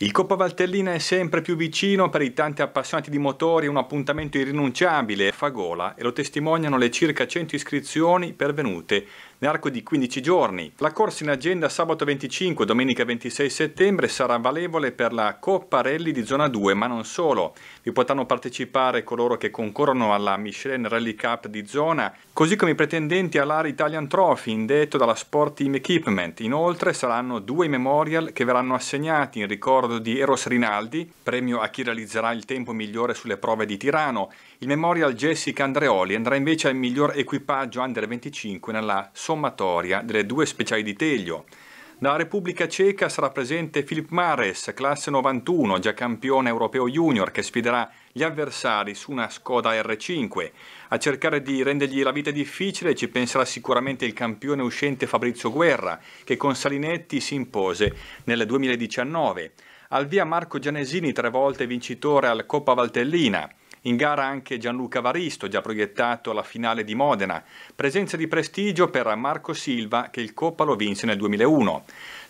Il Coppa Valtellina è sempre più vicino per i tanti appassionati di motori, un appuntamento irrinunciabile, fa gola e lo testimoniano le circa 100 iscrizioni pervenute nell'arco di 15 giorni. La corsa in agenda sabato 25 domenica 26 settembre sarà valevole per la Coppa Rally di zona 2, ma non solo. Vi potranno partecipare coloro che concorrono alla Michelin Rally Cup di zona, così come i pretendenti all'Ar Italian Trophy indetto dalla Sport Team Equipment. Inoltre saranno due memorial che verranno assegnati in ricordo ricordo di Eros Rinaldi, premio a chi realizzerà il tempo migliore sulle prove di Tirano. Il Memorial Jessica Andreoli andrà invece al miglior equipaggio Under 25 nella sommatoria delle due speciali di Teglio. Dalla Repubblica Ceca sarà presente Filip Mares, classe 91, già campione europeo junior, che sfiderà gli avversari su una Skoda R5. A cercare di rendergli la vita difficile ci penserà sicuramente il campione uscente Fabrizio Guerra, che con Salinetti si impose nel 2019 al via Marco Gianesini tre volte vincitore al Coppa Valtellina, in gara anche Gianluca Varisto, già proiettato alla finale di Modena. Presenza di prestigio per Marco Silva che il Coppa lo vinse nel 2001.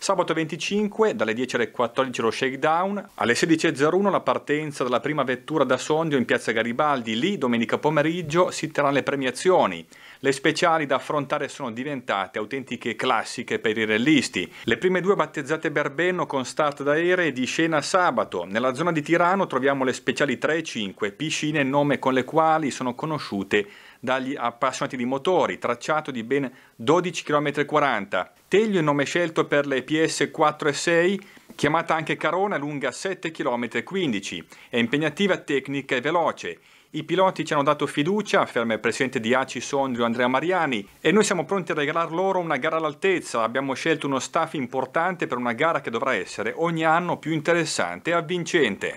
Sabato 25 dalle 10 alle 14 lo shakedown, alle 16.01 la partenza della prima vettura da Sondio in piazza Garibaldi, lì domenica pomeriggio si terranno le premiazioni. Le speciali da affrontare sono diventate autentiche classiche per i rallisti. Le prime due battezzate Berbeno con start da aeree di scena sabato. Nella zona di Tirano troviamo le speciali 3 e 5, piscine nome con le quali sono conosciute dagli appassionati di motori, tracciato di ben 12,40 km. Teglio il nome scelto per le pietre PS 4 e 6, chiamata anche Carona lunga 7 km 15, è impegnativa tecnica e veloce. I piloti ci hanno dato fiducia, afferma il presidente di ACI Sondrio Andrea Mariani, e noi siamo pronti a regalar loro una gara all'altezza. Abbiamo scelto uno staff importante per una gara che dovrà essere ogni anno più interessante e avvincente.